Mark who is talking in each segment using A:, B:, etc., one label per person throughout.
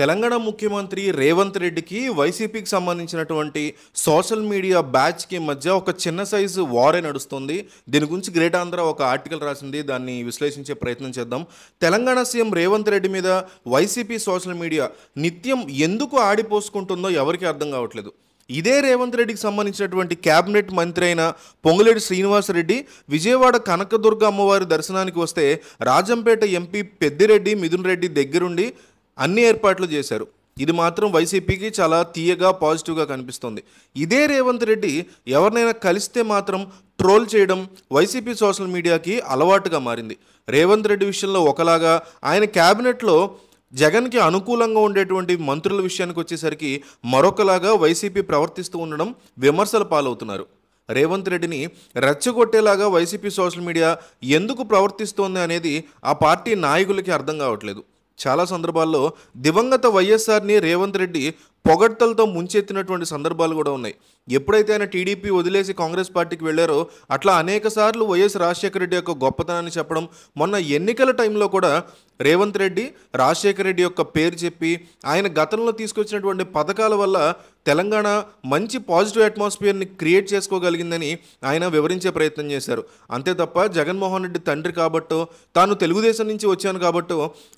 A: తెలంగాణ ముఖ్యమంత్రి రేవంత్ రెడ్డికి వైసీపీకి సంబంధించినటువంటి సోషల్ మీడియా బ్యాచ్కి మధ్య ఒక చిన్న సైజు వారే నడుస్తుంది దీని గురించి గ్రేట్ ఆంధ్ర ఒక ఆర్టికల్ రాసింది దాన్ని విశ్లేషించే ప్రయత్నం చేద్దాం తెలంగాణ సీఎం రేవంత్ రెడ్డి మీద వైసీపీ సోషల్ మీడియా నిత్యం ఎందుకు ఆడిపోసుకుంటుందో ఎవరికి అర్థం కావట్లేదు ఇదే రేవంత్ రెడ్డికి సంబంధించినటువంటి క్యాబినెట్ మంత్రి అయిన పొంగులేటి శ్రీనివాసరెడ్డి విజయవాడ కనకదుర్గ అమ్మవారి దర్శనానికి వస్తే రాజంపేట ఎంపీ పెద్దిరెడ్డి మిథున్ రెడ్డి దగ్గరుండి అన్ని ఏర్పాట్లు చేశారు ఇది మాత్రం వైసీపీకి చాలా తీయగా పాజిటివ్గా కనిపిస్తుంది ఇదే రేవంత్ రెడ్డి ఎవరినైనా కలిస్తే మాత్రం ట్రోల్ చేయడం వైసీపీ సోషల్ మీడియాకి అలవాటుగా మారింది రేవంత్ రెడ్డి విషయంలో ఒకలాగా ఆయన క్యాబినెట్లో జగన్కి అనుకూలంగా ఉండేటువంటి మంత్రుల విషయానికి వచ్చేసరికి మరొకలాగా వైసీపీ ప్రవర్తిస్తూ ఉండడం విమర్శల పాలవుతున్నారు రేవంత్ రెడ్డిని రెచ్చగొట్టేలాగా వైసీపీ సోషల్ మీడియా ఎందుకు ప్రవర్తిస్తోంది అనేది ఆ పార్టీ నాయకులకి అర్థం కావట్లేదు చాలా సందర్భాల్లో దివంగత వైఎస్ఆర్ని రేవంత్ రెడ్డి పొగడ్తలతో ముంచెత్తినటువంటి సందర్భాలు కూడా ఉన్నాయి ఎప్పుడైతే ఆయన టీడీపీ వదిలేసి కాంగ్రెస్ పార్టీకి వెళ్ళారో అట్లా అనేక సార్లు వైఎస్ రాజశేఖర రెడ్డి యొక్క గొప్పతనాన్ని చెప్పడం మొన్న ఎన్నికల టైంలో కూడా రేవంత్ రెడ్డి రాజశేఖర రెడ్డి యొక్క పేరు చెప్పి ఆయన గతంలో తీసుకొచ్చినటువంటి పథకాల వల్ల తెలంగాణ మంచి పాజిటివ్ అట్మాస్ఫియర్ని క్రియేట్ చేసుకోగలిగిందని ఆయన వివరించే ప్రయత్నం చేశారు అంతే తప్ప జగన్మోహన్ రెడ్డి తండ్రి కాబట్టి తాను తెలుగుదేశం నుంచి వచ్చాను కాబట్టి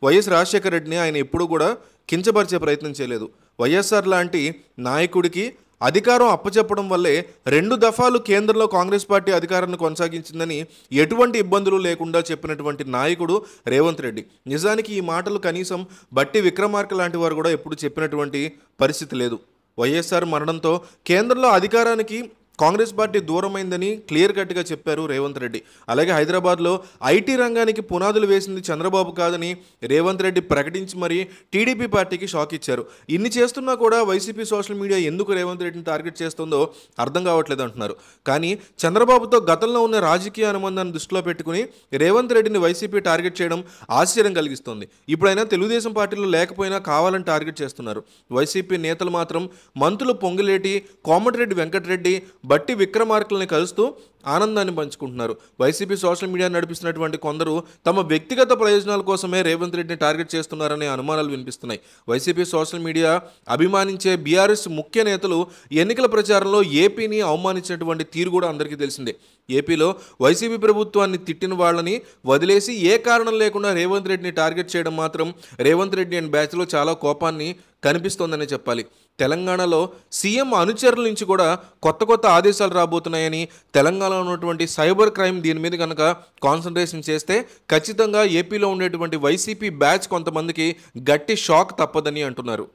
A: వైఎస్ రాజశేఖర రెడ్డిని ఆయన ఎప్పుడూ కూడా కించపరిచే ప్రయత్నం చేయలేదు వైఎస్ఆర్ లాంటి నాయకుడికి అధికారం అప్పచెప్పడం వల్లే రెండు దఫాలు కేంద్రంలో కాంగ్రెస్ పార్టీ అధికారాన్ని కొనసాగించిందని ఎటువంటి ఇబ్బందులు లేకుండా చెప్పినటువంటి నాయకుడు రేవంత్ రెడ్డి నిజానికి ఈ మాటలు కనీసం బట్టి విక్రమార్క లాంటి వారు కూడా ఎప్పుడు చెప్పినటువంటి పరిస్థితి లేదు వైఎస్ఆర్ మరణంతో కేంద్రంలో అధికారానికి కాంగ్రెస్ పార్టీ దూరమైందని క్లియర్ కట్గా చెప్పారు రేవంత్ రెడ్డి అలాగే హైదరాబాద్లో ఐటీ రంగానికి పునాదులు వేసింది చంద్రబాబు కాదని రేవంత్ రెడ్డి ప్రకటించి మరీ టీడీపీ పార్టీకి షాక్ ఇచ్చారు ఇన్ని చేస్తున్నా కూడా వైసీపీ సోషల్ మీడియా ఎందుకు రేవంత్ రెడ్డిని టార్గెట్ చేస్తుందో అర్థం కావట్లేదు అంటున్నారు కానీ చంద్రబాబుతో గతంలో ఉన్న రాజకీయ అనుబంధాన్ని దృష్టిలో పెట్టుకుని రేవంత్ రెడ్డిని వైసీపీ టార్గెట్ చేయడం ఆశ్చర్యం కలిగిస్తుంది ఇప్పుడైనా తెలుగుదేశం పార్టీలో లేకపోయినా కావాలని టార్గెట్ చేస్తున్నారు వైసీపీ నేతలు మాత్రం మంత్రులు పొంగిలేటి కోమటిరెడ్డి వెంకటరెడ్డి బట్టి విక్రమార్కుల్ని కలుస్తూ ఆనందాన్ని పంచుకుంటున్నారు వైసీపీ సోషల్ మీడియా నడిపిస్తున్నటువంటి కొందరు తమ వ్యక్తిగత ప్రయోజనాల కోసమే రేవంత్ రెడ్డిని టార్గెట్ చేస్తున్నారనే అనుమానాలు వినిపిస్తున్నాయి వైసీపీ సోషల్ మీడియా అభిమానించే బీఆర్ఎస్ ముఖ్య నేతలు ఎన్నికల ప్రచారంలో ఏపీని అవమానించినటువంటి తీరు కూడా అందరికీ తెలిసిందే ఏపీలో వైసీపీ ప్రభుత్వాన్ని తిట్టిన వాళ్ళని వదిలేసి ఏ కారణం లేకుండా రేవంత్ రెడ్డిని టార్గెట్ చేయడం మాత్రం రేవంత్ రెడ్డి అండ్ బ్యాచ్లో చాలా కోపాన్ని కనిపిస్తోందనే చెప్పాలి తెలంగాణలో సీఎం అనుచరుల నుంచి కూడా కొత్త కొత్త ఆదేశాలు రాబోతున్నాయని తెలంగాణలో ఉన్నటువంటి సైబర్ క్రైమ్ దీని మీద కనుక కాన్సన్ట్రేషన్ చేస్తే ఖచ్చితంగా ఏపీలో ఉండేటువంటి వైసీపీ బ్యాచ్ కొంతమందికి గట్టి షాక్ తప్పదని అంటున్నారు